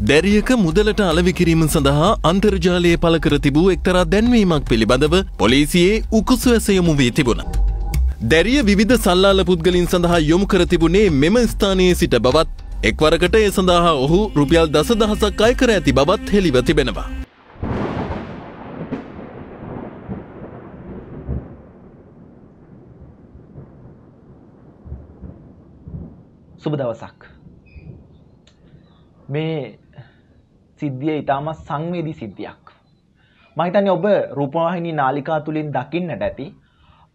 දැරියක මුදලට අලවි කිරීම සඳහා අන්තර්ජාලයේ පළ කර තිබූ එක්තරා දැන්වීමක් පිළිබඳව පොලිසියේ උකුසු ඇසයොමු වී තිබුණ. දැරිය විධ සල්ලාල පුද්ගලින් සඳහා යොමු කර තිබුණේ මෙම ස්ථානයේ සිට බවත් එක්වරකට ඒ සඳහා ඔහු රුපියල් දස දහසක් අය කර ඇති බවත් හෙළිව තිබෙනවා. සුබ දවසක් මේ සිද්ධිය ඉතාමත් සංවේදී සිද්ධියක්. මහිතන්නේ ඔබ රූපවාහිනී නාලිකා තුලින් දකින්නට ඇති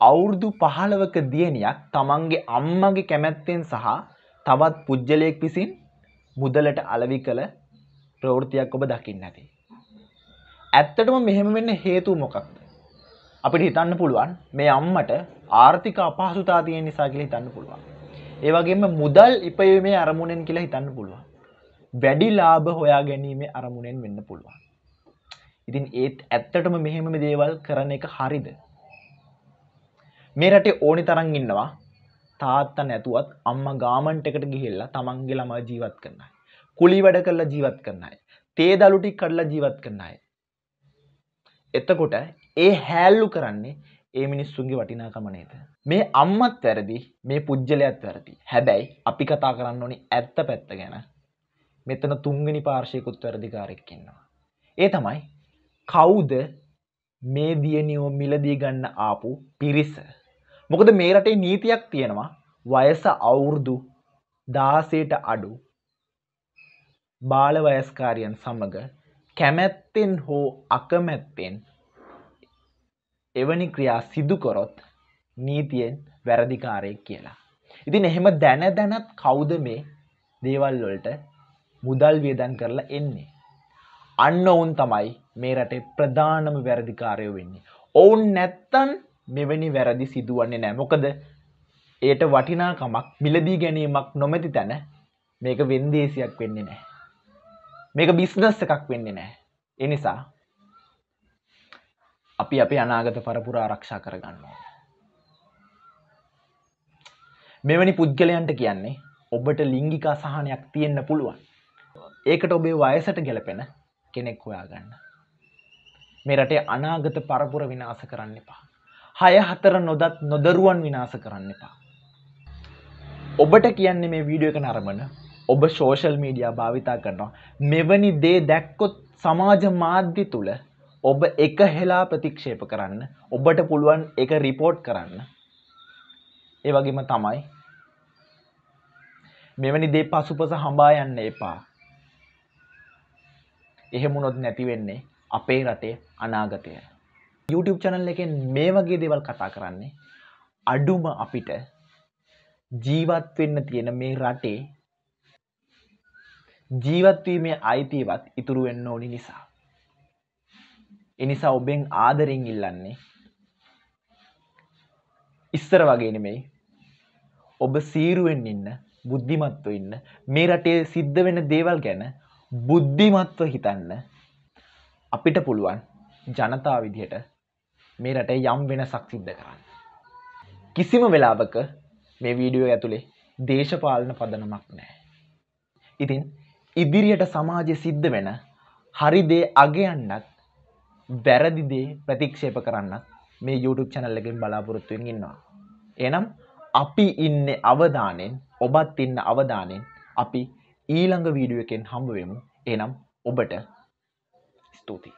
අවුරුදු 15ක දියණියක් තමන්ගේ අම්මගේ කැමැත්තෙන් සහ තවත් පුජ්‍යලයක් විසින් මුදලට අලෙවි කළ ප්‍රවෘත්තියක් ඔබ දකින්න ඇති. ඇත්තටම මෙහෙම වෙන්න හේතුව මොකක්ද? අපිට හිතන්න පුළුවන් මේ අම්මට ආර්ථික අපහසුතා තියෙන නිසා කියලා හිතන්න පුළුවන්. ඒ වගේම මුදල් ඉපයීමේ අරමුණෙන් කියලා හිතන්න පුළුවන්. වැඩි ලාභ හොයා ගැනීම අරමුණෙන් වෙන්න පුළුවන්. ඉතින් ඒත් ඇත්තටම මෙහෙම දේවල් කරන එක හරිද. මේ රටේ ඕනි තරන් ඉන්නවා තාත්තා නැතුවත් අම්ම ගාමන්ට එකට ගිහිල්ලා තමන්ගේ ළමා ජීවත් කරනයි. කුලි වැඩ කරලා ජීවත් කරනයි. තේ දලුටි කඩලා ජීවත් කරනයි. එතකොට ඒ හැල්ලු කරන්නේ ඒ මිනිස්සුන්ගේ වටිනාකම නේද. මේ අම්මත් වැරදි මේ පුද්ගලයත් වැරදි. හැබැයි අපි කතා කරන්න ඕනි ඇත්ත පැත්ත ගැන මෙතන තුන්ගනි පාර්ශයකුත් වැරදිකාරෙක් ඉන්නවා. ඒ තමයි කවුද මේ දියනියෝ මිලදී ගන්න ආපු පිරිස. මොකද මේ රටේ නීතියක් තියෙනවා වයස අවුරුදු දාසයට අඩු බාල වයස්කාරයන් සමඟ කැමැත්තෙන් හෝ අකමැත්තෙන් එවැනි ක්‍රියා සිදුකොරොත් නීතියෙන් වැරදිකාරයෙක් කියලා. ඉතින් එහෙම දැන දැනත් කවුද මේ දේවල් වලට මුදල් වියදන් කරලා එන්නේ. අන්න ඔවුන් තමයි මේ රටේ ප්‍රධානම වැරදිකාරයෝ වෙන්නේ. ඔවුන් නැත්තන් මෙවැනි වැරදි සිදුවන්නේ නෑ. මොකද ඒට වටිනාකමක් මිලදී ගැනීමක් නොමැති තැන මේක වෙන්දේසියක් වෙන්නේ නෑ. මේක බිස්නස් එකක් වෙන්නේ නෑ. එනිසා අපි අපේ අනාගත පරපුර ආරක්ෂා කරගන්නවා. මෙවැනි පුද්ගලයන්ට කියන්නේ ඔබට ලිංගික අසහනයක් තියෙන්න පුළුවන්. ඒකට ඔබේ වයසට ගැලපෙන කෙනෙක් හොයාගන්න. මේ රටේ අනාගත පරපුර විනාශ කරන්න එපා. හය හතර නොදත් නොදරුවන් විනාශ කරන්න එපා. ඔබට කියන්නේ මේ වීඩියෝ එක නරඹන ඔබ සෝෂල් මීඩියා භාවිතා කරනවා. මෙවැනි දේ දැක්කොත් සමාජ මාධ්‍ය තුල ඔබ එක හෙලා ප්‍රතික්ෂේප කරන්න. ඔබට පුළුවන් ඒක රිපෝට් කරන්න. ඒ වගේම තමයි මෙවැනි දේ පසුපස හඹා යන්න එපා. එහෙමුණොත් නැති වෙන්නේ අපේ රටේ අනාගතය. YouTube චැනල් එකෙන් මේ වගේ දේවල් කතා කරන්නේ අඩුම අපිට ජීවත් වෙන්න තියෙන මේ රටේ ජීවත්වීමේ අයිතියවත් ඉතුරු වෙන්න ඕනි නිසා. එනිසා ඔබෙන් ආදරෙන් ඉල්ලන්නේ ඉස්සර වගේ නෙමෙයි ඔබ සීරුවෙන් ඉන්න බුද්ධිමත්ව ඉන්න මේ රටේ සිද්ධ වෙන දේවල් ගැන බුද්ධිමත්ව හිතන්න අපිට පුළුවන් ජනතා විදිහට මේ රටේ යම් වෙනසක් සිද්ධ කරන්න. කිසිම වෙලාවක මේ වීඩියෝ ඇතුළේ දේශපාලන පදනමක් නෑ. ඉතින් ඉදිරියට සමාජය සිද්ධ වෙන හරිදේ අගයන්නත් වැරදිදේ ප්‍රතික්ෂේප කරන්න මේ YouTube චැනල් එකෙන් බලාපොරොත්තුවෙන් ඉන්නවා. එනම් අපි ඉන්න අවධානෙන් ඔබත් ඉන්න අවධානෙන් අපි ඊළඟ වීඩියුව එකෙන් හම්බවෙමු එනම් ඔබට ස්තුතියි